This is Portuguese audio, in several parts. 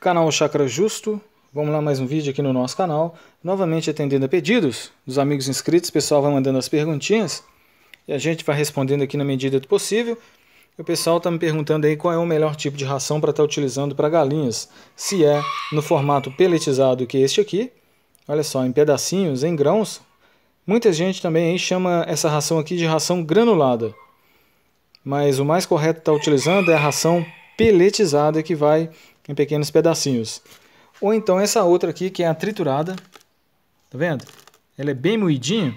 canal Chakra Justo. Vamos lá, mais um vídeo aqui no nosso canal. Novamente atendendo a pedidos dos amigos inscritos. O pessoal vai mandando as perguntinhas e a gente vai respondendo aqui na medida do possível. O pessoal está me perguntando aí qual é o melhor tipo de ração para estar tá utilizando para galinhas. Se é no formato peletizado que é este aqui, olha só, em pedacinhos, em grãos. Muita gente também aí chama essa ração aqui de ração granulada. Mas o mais correto estar tá utilizando é a ração peletizada que vai em pequenos pedacinhos. Ou então essa outra aqui, que é a triturada. Tá vendo? Ela é bem moidinha.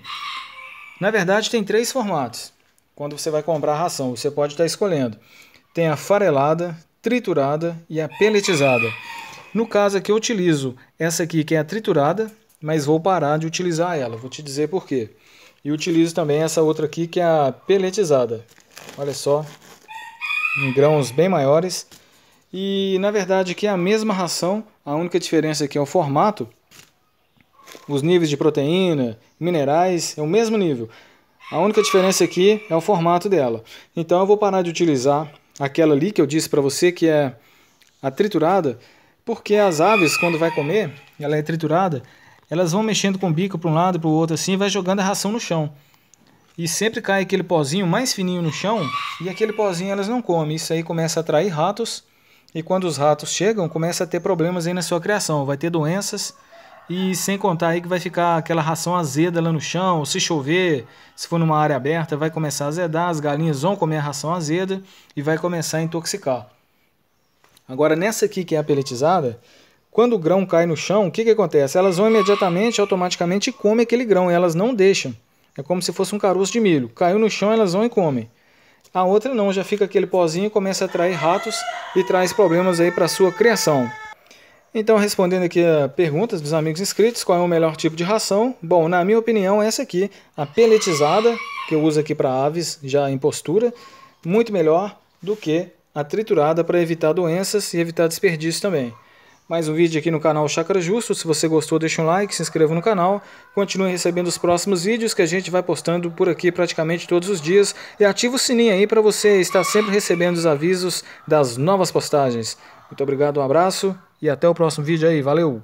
Na verdade, tem três formatos. Quando você vai comprar a ração, você pode estar escolhendo. Tem a farelada, triturada e a pelletizada. No caso aqui, eu utilizo essa aqui, que é a triturada, mas vou parar de utilizar ela. Vou te dizer por quê. E utilizo também essa outra aqui, que é a pelletizada. Olha só, em grãos bem maiores. E na verdade que é a mesma ração, a única diferença aqui é o formato. Os níveis de proteína, minerais, é o mesmo nível. A única diferença aqui é o formato dela. Então eu vou parar de utilizar aquela ali que eu disse para você que é a triturada, porque as aves quando vai comer, ela é triturada, elas vão mexendo com o bico para um lado e para o outro assim, vai jogando a ração no chão. E sempre cai aquele pozinho mais fininho no chão, e aquele pozinho elas não comem. Isso aí começa a atrair ratos e quando os ratos chegam, começa a ter problemas aí na sua criação, vai ter doenças e sem contar aí que vai ficar aquela ração azeda lá no chão, se chover, se for numa área aberta, vai começar a azedar, as galinhas vão comer a ração azeda e vai começar a intoxicar. Agora nessa aqui que é a quando o grão cai no chão, o que, que acontece? Elas vão imediatamente, automaticamente, e comem aquele grão, elas não deixam. É como se fosse um caroço de milho. Caiu no chão, elas vão e comem. A outra não, já fica aquele pozinho, começa a atrair ratos e traz problemas aí para sua criação. Então, respondendo aqui a perguntas dos amigos inscritos, qual é o melhor tipo de ração? Bom, na minha opinião, essa aqui, a peletizada, que eu uso aqui para aves já em postura, muito melhor do que a triturada para evitar doenças e evitar desperdício também mais um vídeo aqui no canal Chácara Justo. Se você gostou, deixa um like, se inscreva no canal, continue recebendo os próximos vídeos que a gente vai postando por aqui praticamente todos os dias e ativa o sininho aí para você estar sempre recebendo os avisos das novas postagens. Muito obrigado, um abraço e até o próximo vídeo aí. Valeu!